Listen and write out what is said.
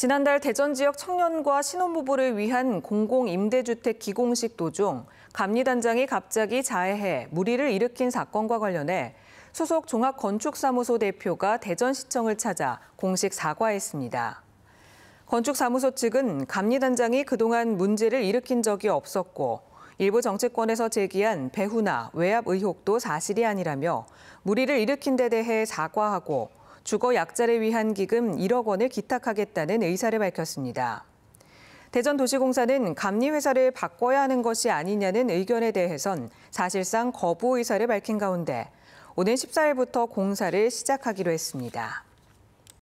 지난달 대전 지역 청년과 신혼부부를 위한 공공임대주택 기공식 도중 감리단장이 갑자기 자해해 무리를 일으킨 사건과 관련해 소속 종합건축사무소 대표가 대전시청을 찾아 공식 사과했습니다. 건축사무소 측은 감리단장이 그동안 문제를 일으킨 적이 없었고 일부 정치권에서 제기한 배후나 외압 의혹도 사실이 아니라며 무리를 일으킨 데 대해 사과하고 주거 약자를 위한 기금 1억 원을 기탁하겠다는 의사를 밝혔습니다. 대전도시공사는 감리회사를 바꿔야 하는 것이 아니냐는 의견에 대해선 사실상 거부 의사를 밝힌 가운데 오는 14일부터 공사를 시작하기로 했습니다.